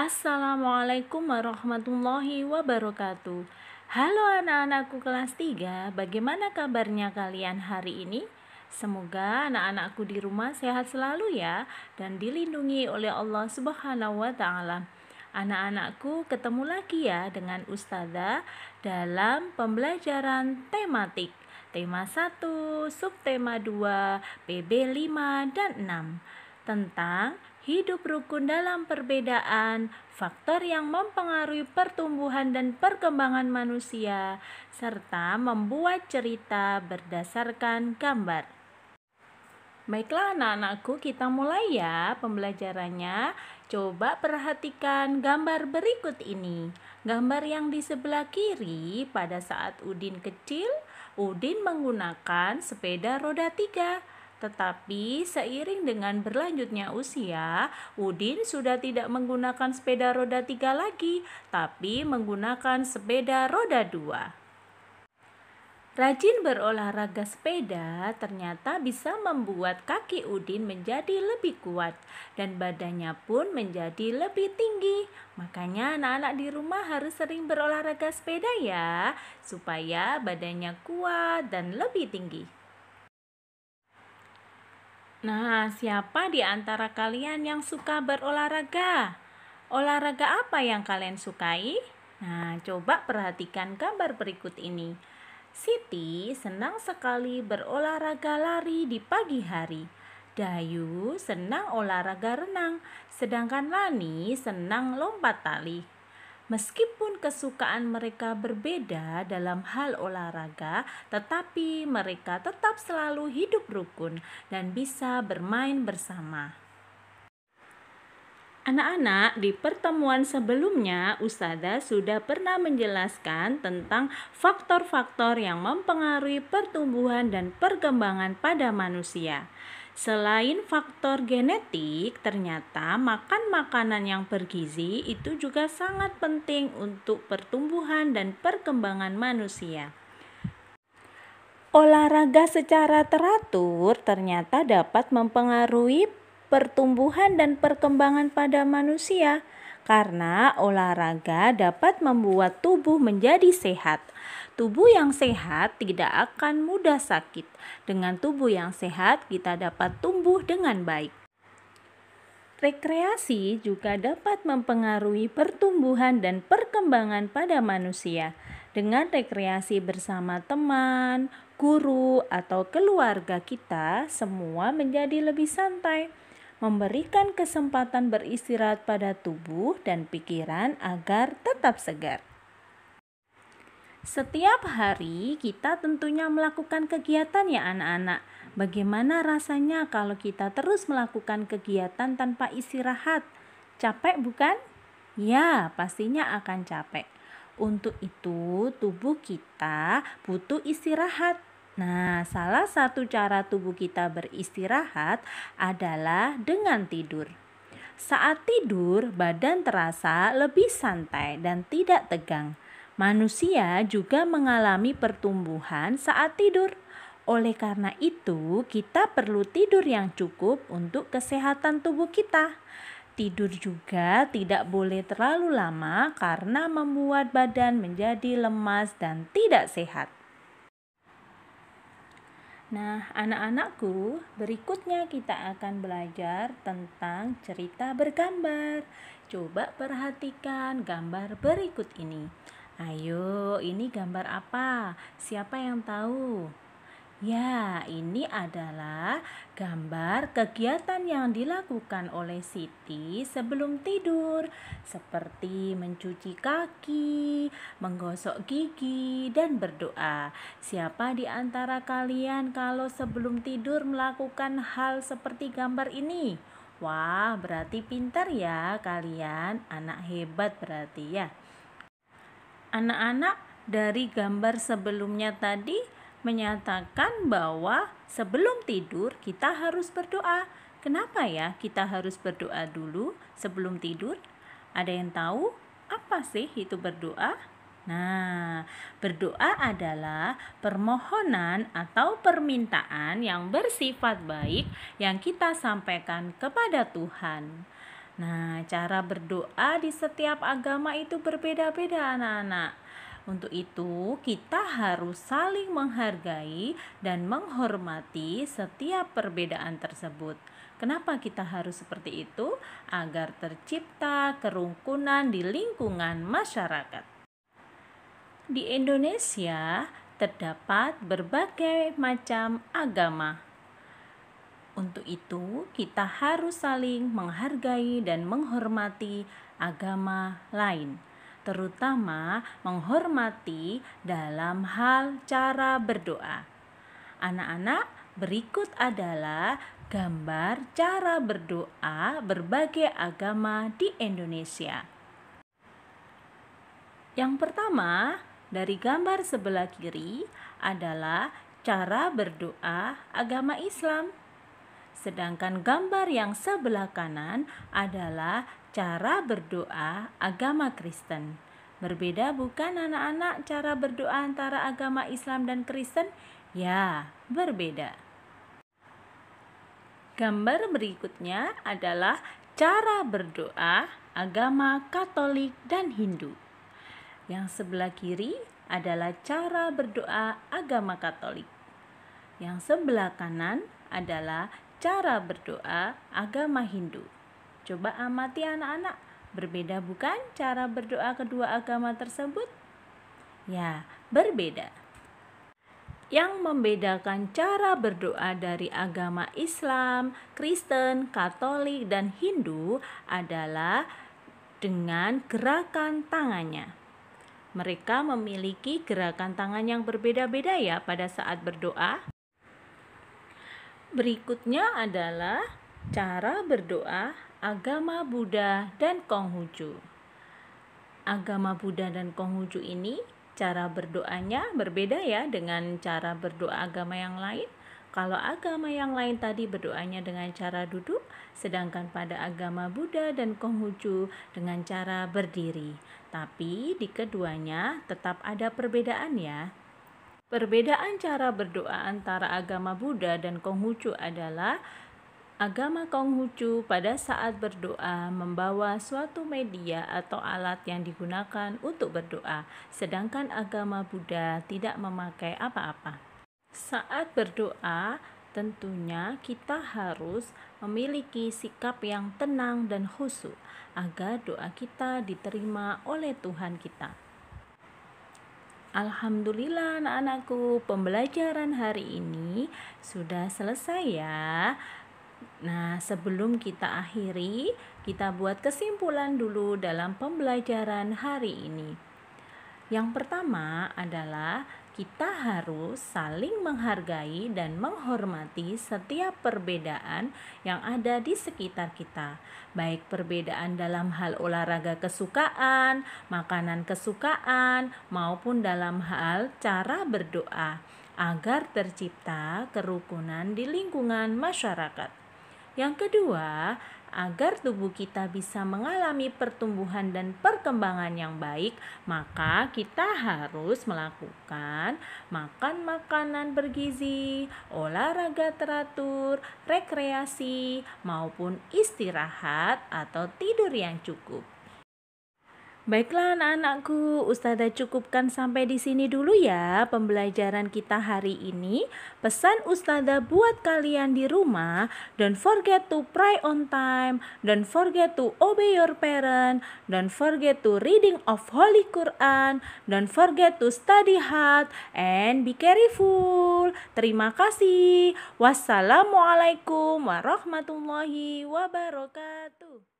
Assalamualaikum warahmatullahi wabarakatuh. Halo anak-anakku kelas 3, bagaimana kabarnya kalian hari ini? Semoga anak-anakku di rumah sehat selalu ya dan dilindungi oleh Allah Subhanahu wa taala. Anak-anakku ketemu lagi ya dengan Ustazah dalam pembelajaran tematik. Tema 1, subtema 2, PB 5 dan 6 tentang hidup rukun dalam perbedaan, faktor yang mempengaruhi pertumbuhan dan perkembangan manusia, serta membuat cerita berdasarkan gambar. Baiklah anak-anakku, kita mulai ya pembelajarannya. Coba perhatikan gambar berikut ini. Gambar yang di sebelah kiri pada saat Udin kecil, Udin menggunakan sepeda roda tiga. Tetapi seiring dengan berlanjutnya usia, Udin sudah tidak menggunakan sepeda roda tiga lagi, tapi menggunakan sepeda roda dua. Rajin berolahraga sepeda ternyata bisa membuat kaki Udin menjadi lebih kuat dan badannya pun menjadi lebih tinggi. Makanya anak-anak di rumah harus sering berolahraga sepeda ya, supaya badannya kuat dan lebih tinggi. Nah, siapa di antara kalian yang suka berolahraga? Olahraga apa yang kalian sukai? Nah, coba perhatikan gambar berikut ini. Siti senang sekali berolahraga lari di pagi hari. Dayu senang olahraga renang, sedangkan Lani senang lompat tali. Meskipun kesukaan mereka berbeda dalam hal olahraga, tetapi mereka tetap selalu hidup rukun dan bisa bermain bersama. Anak-anak, di pertemuan sebelumnya Usada sudah pernah menjelaskan tentang faktor-faktor yang mempengaruhi pertumbuhan dan perkembangan pada manusia. Selain faktor genetik, ternyata makan makanan yang bergizi itu juga sangat penting untuk pertumbuhan dan perkembangan manusia. Olahraga secara teratur ternyata dapat mempengaruhi pertumbuhan dan perkembangan pada manusia karena olahraga dapat membuat tubuh menjadi sehat. Tubuh yang sehat tidak akan mudah sakit. Dengan tubuh yang sehat, kita dapat tumbuh dengan baik. Rekreasi juga dapat mempengaruhi pertumbuhan dan perkembangan pada manusia. Dengan rekreasi bersama teman, guru, atau keluarga kita, semua menjadi lebih santai memberikan kesempatan beristirahat pada tubuh dan pikiran agar tetap segar. Setiap hari kita tentunya melakukan kegiatan ya anak-anak. Bagaimana rasanya kalau kita terus melakukan kegiatan tanpa istirahat? Capek bukan? Ya, pastinya akan capek. Untuk itu, tubuh kita butuh istirahat Nah, salah satu cara tubuh kita beristirahat adalah dengan tidur. Saat tidur, badan terasa lebih santai dan tidak tegang. Manusia juga mengalami pertumbuhan saat tidur. Oleh karena itu, kita perlu tidur yang cukup untuk kesehatan tubuh kita. Tidur juga tidak boleh terlalu lama karena membuat badan menjadi lemas dan tidak sehat. Nah, anak-anakku, berikutnya kita akan belajar tentang cerita bergambar. Coba perhatikan gambar berikut ini. Ayo, ini gambar apa? Siapa yang tahu? Ya, ini adalah gambar kegiatan yang dilakukan oleh Siti sebelum tidur, seperti mencuci kaki, menggosok gigi, dan berdoa. Siapa di antara kalian kalau sebelum tidur melakukan hal seperti gambar ini? Wah, berarti pintar ya kalian, anak hebat berarti ya. Anak-anak, dari gambar sebelumnya tadi menyatakan bahwa sebelum tidur kita harus berdoa. Kenapa ya kita harus berdoa dulu sebelum tidur? Ada yang tahu apa sih itu berdoa? Nah, berdoa adalah permohonan atau permintaan yang bersifat baik yang kita sampaikan kepada Tuhan. Nah, cara berdoa di setiap agama itu berbeda-beda, anak-anak. Untuk itu, kita harus saling menghargai dan menghormati setiap perbedaan tersebut. Kenapa kita harus seperti itu? Agar tercipta kerungkunan di lingkungan masyarakat. Di Indonesia terdapat berbagai macam agama. Untuk itu, kita harus saling menghargai dan menghormati agama lain terutama menghormati dalam hal cara berdoa. Anak-anak, berikut adalah gambar cara berdoa berbagai agama di Indonesia. Yang pertama, dari gambar sebelah kiri adalah cara berdoa agama Islam. Sedangkan gambar yang sebelah kanan adalah Cara berdoa agama Kristen Berbeda bukan anak-anak cara berdoa antara agama Islam dan Kristen? Ya, berbeda. Gambar berikutnya adalah cara berdoa agama Katolik dan Hindu. Yang sebelah kiri adalah cara berdoa agama Katolik. Yang sebelah kanan adalah cara berdoa agama Hindu. Coba amati anak-anak, berbeda bukan cara berdoa kedua agama tersebut? Ya, berbeda. Yang membedakan cara berdoa dari agama Islam, Kristen, Katolik, dan Hindu adalah dengan gerakan tangannya. Mereka memiliki gerakan tangan yang berbeda-beda, ya, pada saat berdoa. Berikutnya adalah Cara berdoa agama Buddha dan Konghucu. Agama Buddha dan Konghucu ini cara berdoanya berbeda ya dengan cara berdoa agama yang lain. Kalau agama yang lain tadi berdoanya dengan cara duduk, sedangkan pada agama Buddha dan Konghucu dengan cara berdiri. Tapi di keduanya tetap ada perbedaan ya. Perbedaan cara berdoa antara agama Buddha dan Konghucu adalah Agama Konghucu pada saat berdoa membawa suatu media atau alat yang digunakan untuk berdoa, sedangkan agama Buddha tidak memakai apa-apa. Saat berdoa, tentunya kita harus memiliki sikap yang tenang dan khusyuk agar doa kita diterima oleh Tuhan kita. Alhamdulillah anak-anakku, pembelajaran hari ini sudah selesai ya. Nah, sebelum kita akhiri, kita buat kesimpulan dulu dalam pembelajaran hari ini. Yang pertama adalah kita harus saling menghargai dan menghormati setiap perbedaan yang ada di sekitar kita, baik perbedaan dalam hal olahraga kesukaan, makanan kesukaan, maupun dalam hal cara berdoa, agar tercipta kerukunan di lingkungan masyarakat. Yang kedua, agar tubuh kita bisa mengalami pertumbuhan dan perkembangan yang baik, maka kita harus melakukan makan makanan bergizi, olahraga teratur, rekreasi, maupun istirahat atau tidur yang cukup. Baiklah anak-anakku, Ustazah cukupkan sampai di sini dulu ya pembelajaran kita hari ini. Pesan Ustazah buat kalian di rumah, don't forget to pray on time, don't forget to obey your parent, don't forget to reading of Holy Quran, don't forget to study hard and be careful. Terima kasih. Wassalamualaikum warahmatullahi wabarakatuh.